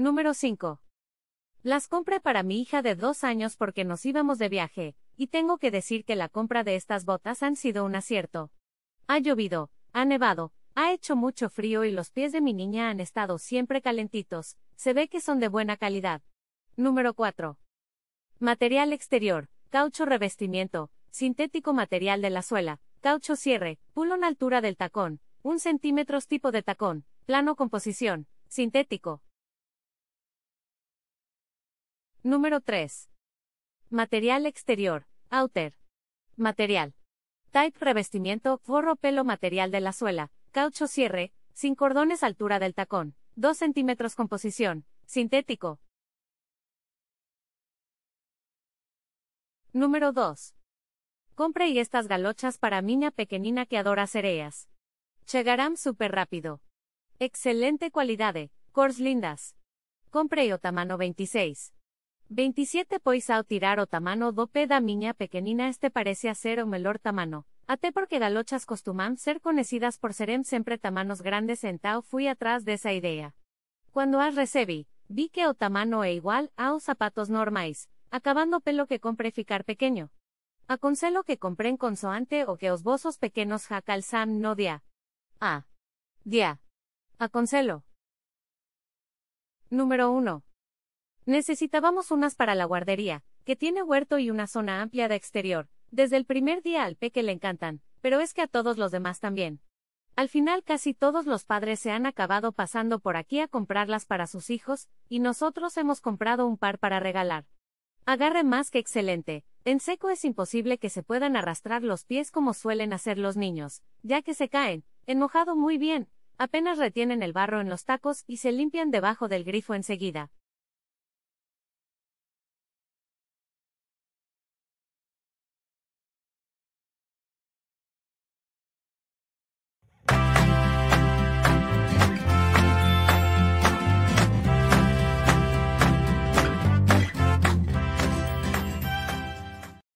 Número 5. Las compré para mi hija de dos años porque nos íbamos de viaje, y tengo que decir que la compra de estas botas han sido un acierto. Ha llovido, ha nevado, ha hecho mucho frío y los pies de mi niña han estado siempre calentitos, se ve que son de buena calidad. Número 4. Material exterior, caucho revestimiento, sintético material de la suela, caucho cierre, pulón altura del tacón, 1 centímetros tipo de tacón, plano composición, sintético, Número 3. Material exterior, outer. Material. Type revestimiento, forro pelo material de la suela, caucho cierre, sin cordones altura del tacón, 2 centímetros composición, sintético. Número 2. Compre y estas galochas para miña pequeñina que adora cereas. Chegarán súper rápido. Excelente cualidad, cors lindas. Compre y otamano 26. 27 pois ao tirar o tamano do da miña pequenina este parece ser o melor tamano. Até porque galochas costuman ser conocidas por serem sempre tamanos grandes en Tao fui atrás de esa idea. Cuando as recebi, vi que o tamano é igual aos zapatos normais, acabando pelo que compre ficar pequeño. Aconcelo que compren consoante o que os vosos pequeños jacalzam no dia. A. Dia. Aconcelo. Número 1. Necesitábamos unas para la guardería, que tiene huerto y una zona amplia de exterior. Desde el primer día al peque le encantan, pero es que a todos los demás también. Al final casi todos los padres se han acabado pasando por aquí a comprarlas para sus hijos, y nosotros hemos comprado un par para regalar. Agarre más que excelente, en seco es imposible que se puedan arrastrar los pies como suelen hacer los niños, ya que se caen, enojado muy bien, apenas retienen el barro en los tacos y se limpian debajo del grifo enseguida.